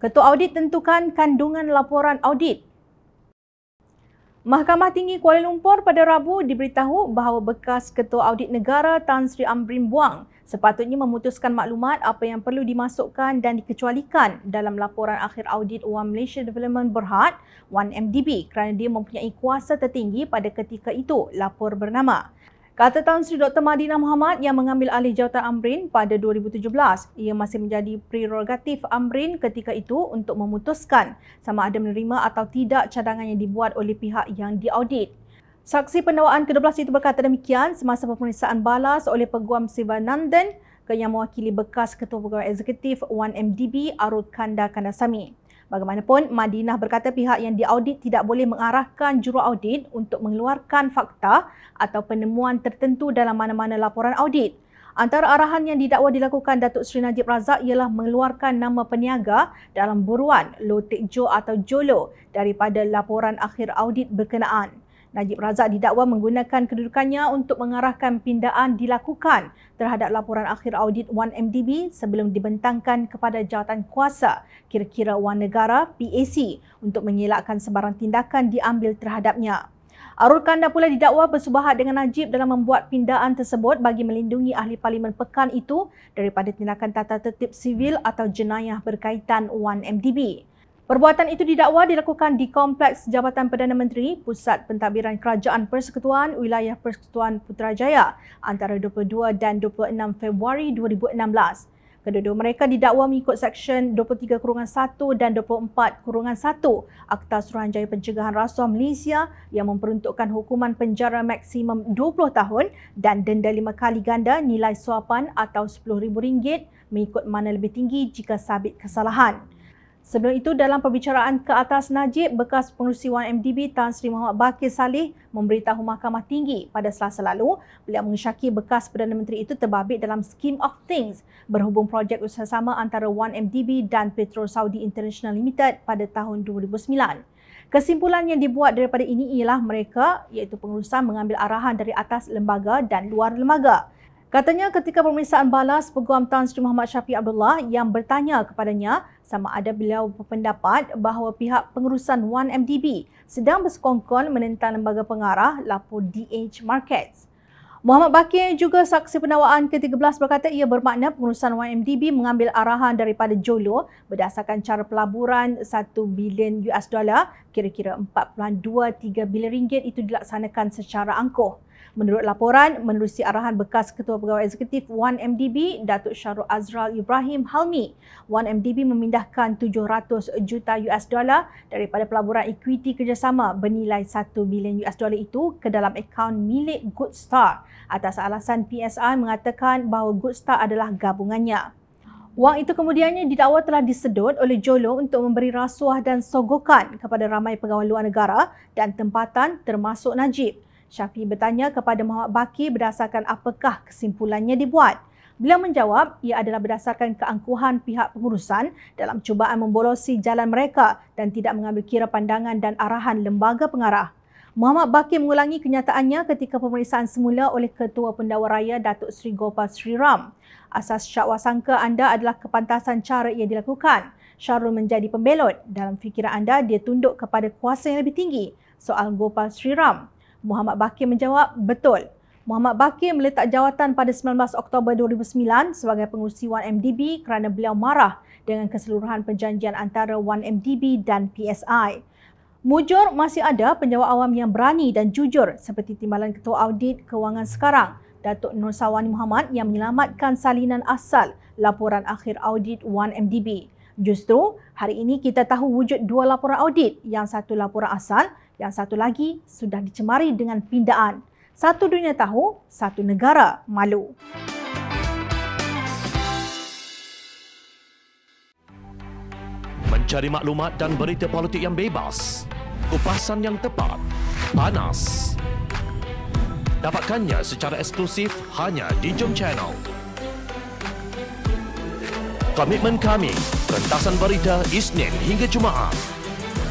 Ketua audit tentukan kandungan laporan audit. Mahkamah Tinggi Kuala Lumpur pada Rabu diberitahu bahawa bekas Ketua Audit Negara Tan Sri Amrin Buang sepatutnya memutuskan maklumat apa yang perlu dimasukkan dan dikecualikan dalam laporan akhir audit One Malaysia Development Berhad 1MDB kerana dia mempunyai kuasa tertinggi pada ketika itu lapor bernama. Kata Tan Sri Dr. Madina Muhammad yang mengambil alih jawatan Amrin pada 2017, ia masih menjadi prerogatif Amrin ketika itu untuk memutuskan sama ada menerima atau tidak cadangan yang dibuat oleh pihak yang diaudit. Saksi pendawaan ke-12 itu berkata demikian semasa pemeriksaan balas oleh Peguam Siva Nandan yang mewakili bekas Ketua Pegawai Eksekutif 1MDB Arul Kanda Kandasamy. Bagaimanapun, Madinah berkata pihak yang diaudit tidak boleh mengarahkan juru audit untuk mengeluarkan fakta atau penemuan tertentu dalam mana-mana laporan audit. Antara arahan yang didakwa dilakukan Datuk Seri Najib Razak ialah mengeluarkan nama peniaga dalam buruan Lotik Jo atau Jolo daripada laporan akhir audit berkenaan. Najib Razak didakwa menggunakan kedudukannya untuk mengarahkan pindaan dilakukan terhadap laporan akhir audit 1MDB sebelum dibentangkan kepada jawatan kuasa kira-kira Wan Negara PAC untuk mengelakkan sebarang tindakan diambil terhadapnya. Arul Kanda pula didakwa bersubahat dengan Najib dalam membuat pindaan tersebut bagi melindungi ahli parlimen pekan itu daripada tindakan tata tertib sivil atau jenayah berkaitan 1MDB. Perbuatan itu didakwa dilakukan di Kompleks Jabatan Perdana Menteri, Pusat Pentadbiran Kerajaan Persekutuan Wilayah Persekutuan Putrajaya antara 22 dan 26 Februari 2016. Kedua-dua mereka didakwa mengikut Seksyen 23-1 dan 24-1 Akta Suruhanjaya Pencegahan Rasuah Malaysia yang memperuntukkan hukuman penjara maksimum 20 tahun dan denda lima kali ganda nilai suapan atau RM10,000 mengikut mana lebih tinggi jika sabit kesalahan. Sebelum itu, dalam perbicaraan ke atas Najib, bekas pengurusi 1MDB Tan Sri Muhammad Bakir Saleh memberitahu Mahkamah Tinggi pada selasa lalu, beliau mengisyaki bekas Perdana Menteri itu terbabit dalam Scheme of Things berhubung projek usahasama antara 1MDB dan Petro Saudi International Limited pada tahun 2009. Kesimpulan yang dibuat daripada ini ialah mereka, iaitu pengurusan mengambil arahan dari atas lembaga dan luar lembaga. Katanya ketika pemeriksaan balas Peguam Tan Sri Muhammad Syafiq Abdullah yang bertanya kepadanya sama ada beliau berpendapat bahawa pihak pengurusan 1MDB sedang bersekongkol menentang lembaga pengarah Lapu DH Markets. Muhammad Bakir juga saksi pendakwaan ke-13 berkata ia bermakna pengurusan YMDB mengambil arahan daripada Jolo berdasarkan cara pelaburan 1 bilion US dollar kira-kira 4.23 bilion ringgit itu dilaksanakan secara angkuh. Menurut laporan, menerusi arahan bekas Ketua Pegawai Eksekutif 1MDB, Datuk Syarul Azral Ibrahim Halmi, 1MDB memindahkan 700 juta US dollar daripada pelaburan ekuiti kerjasama bernilai 1 bilion US dollar itu ke dalam akaun milik Goodstar atas alasan PSI mengatakan bahawa Goodstar adalah gabungannya. Wang itu kemudiannya didakwa telah disedut oleh Jolo untuk memberi rasuah dan sogokan kepada ramai pegawai luar negara dan tempatan termasuk Najib. Syafi bertanya kepada Muhammad Baki berdasarkan apakah kesimpulannya dibuat. Beliau menjawab ia adalah berdasarkan keangkuhan pihak pengurusan dalam cubaan membolosi jalan mereka dan tidak mengambil kira pandangan dan arahan lembaga pengarah. Muhammad Baki mengulangi kenyataannya ketika pemeriksaan semula oleh Ketua Pendawa Raya Datuk Seri Gopal Sri Ram. Asas syakwa sangka anda adalah kepantasan cara ia dilakukan. Syarul menjadi pembelot. Dalam fikiran anda, dia tunduk kepada kuasa yang lebih tinggi. Soal Gopal Sri Ram. Muhammad Bakir menjawab, betul. Muhammad Bakir meletak jawatan pada 19 Oktober 2009 sebagai pengurusi 1MDB kerana beliau marah dengan keseluruhan perjanjian antara 1MDB dan PSI. Mujur masih ada penjawab awam yang berani dan jujur seperti Timbalan Ketua Audit Kewangan sekarang, Datuk Nur Sawani Muhammad yang menyelamatkan salinan asal laporan akhir audit 1MDB. Justru, hari ini kita tahu wujud dua laporan audit, yang satu laporan asal yang satu lagi sudah dicemari dengan pindaan. Satu dunia tahu, satu negara malu. Mencari maklumat dan berita politik yang bebas, kupasan yang tepat, panas. Dapatkannya secara eksklusif hanya di Jom Channel. Komitmen kami, rentasan berita Isnin hingga Jumaat